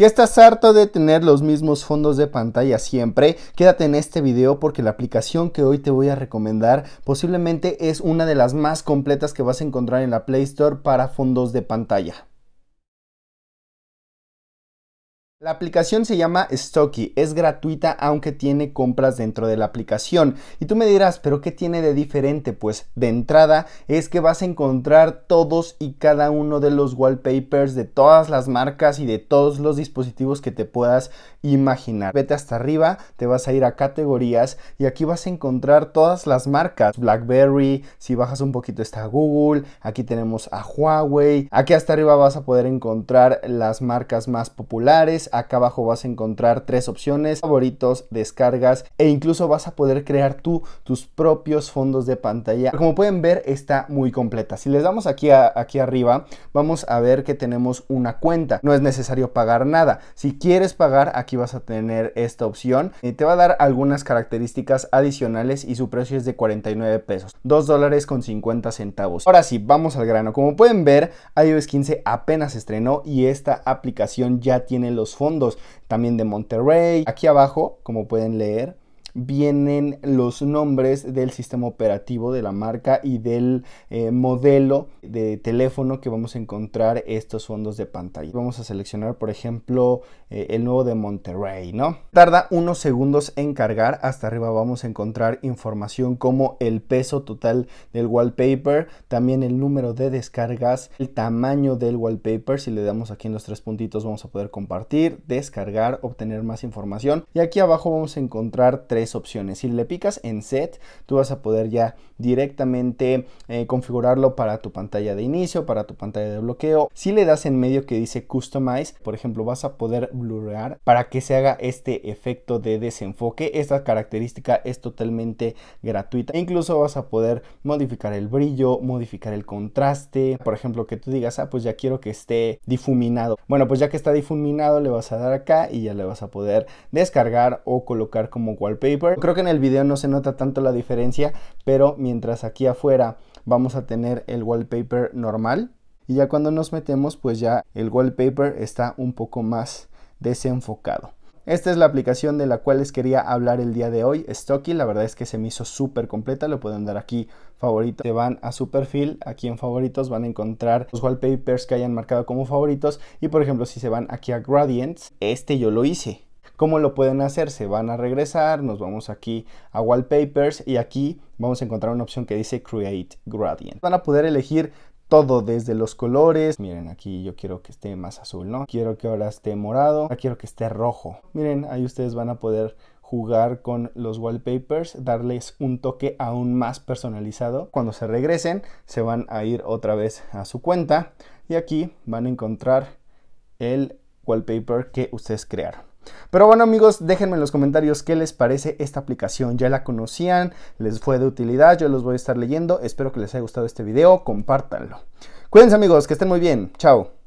Si estás harto de tener los mismos fondos de pantalla siempre? Quédate en este video porque la aplicación que hoy te voy a recomendar posiblemente es una de las más completas que vas a encontrar en la Play Store para fondos de pantalla. La aplicación se llama Stocky, es gratuita aunque tiene compras dentro de la aplicación. Y tú me dirás, pero ¿qué tiene de diferente? Pues de entrada es que vas a encontrar todos y cada uno de los wallpapers de todas las marcas y de todos los dispositivos que te puedas imaginar. Vete hasta arriba, te vas a ir a categorías y aquí vas a encontrar todas las marcas. BlackBerry, si bajas un poquito está Google, aquí tenemos a Huawei. Aquí hasta arriba vas a poder encontrar las marcas más populares acá abajo vas a encontrar tres opciones, favoritos, descargas e incluso vas a poder crear tú tus propios fondos de pantalla. Como pueden ver está muy completa. Si les damos aquí, aquí arriba vamos a ver que tenemos una cuenta. No es necesario pagar nada. Si quieres pagar aquí vas a tener esta opción y te va a dar algunas características adicionales y su precio es de 49 pesos. 2 dólares con 50 centavos. Ahora sí, vamos al grano. Como pueden ver iOS 15 apenas estrenó y esta aplicación ya tiene los fondos también de Monterrey. Aquí abajo, como pueden leer, vienen los nombres del sistema operativo de la marca y del eh, modelo de teléfono que vamos a encontrar estos fondos de pantalla. Vamos a seleccionar, por ejemplo, eh, el nuevo de Monterrey, ¿no? Tarda unos segundos en cargar. Hasta arriba vamos a encontrar información como el peso total del wallpaper, también el número de descargas, el tamaño del wallpaper. Si le damos aquí en los tres puntitos vamos a poder compartir, descargar, obtener más información. Y aquí abajo vamos a encontrar tres opciones. Si le picas en set, tú vas a poder ya directamente eh, configurarlo para tu pantalla de inicio, para tu pantalla de bloqueo. Si le das en medio que dice customize, por ejemplo, vas a poder blurrear para que se haga este efecto de desenfoque. Esta característica es totalmente gratuita. incluso vas a poder modificar el brillo, modificar el contraste. Por ejemplo, que tú digas, ah, pues ya quiero que esté difuminado. Bueno, pues ya que está difuminado, le vas a dar acá y ya le vas a poder descargar o colocar como wallpaper Creo que en el video no se nota tanto la diferencia, pero mientras aquí afuera vamos a tener el wallpaper normal. Y ya cuando nos metemos, pues ya el wallpaper está un poco más desenfocado. Esta es la aplicación de la cual les quería hablar el día de hoy, Stocky. La verdad es que se me hizo súper completa, lo pueden dar aquí favorito. Se van a su perfil, aquí en favoritos van a encontrar los wallpapers que hayan marcado como favoritos. Y por ejemplo, si se van aquí a Gradients, este yo lo hice. ¿Cómo lo pueden hacer? Se van a regresar, nos vamos aquí a Wallpapers y aquí vamos a encontrar una opción que dice Create Gradient. Van a poder elegir todo desde los colores. Miren, aquí yo quiero que esté más azul, ¿no? Quiero que ahora esté morado, quiero que esté rojo. Miren, ahí ustedes van a poder jugar con los wallpapers, darles un toque aún más personalizado. Cuando se regresen, se van a ir otra vez a su cuenta y aquí van a encontrar el wallpaper que ustedes crearon. Pero bueno amigos, déjenme en los comentarios qué les parece esta aplicación. ¿Ya la conocían? ¿Les fue de utilidad? Yo los voy a estar leyendo. Espero que les haya gustado este video. Compártanlo. Cuídense amigos, que estén muy bien. Chao.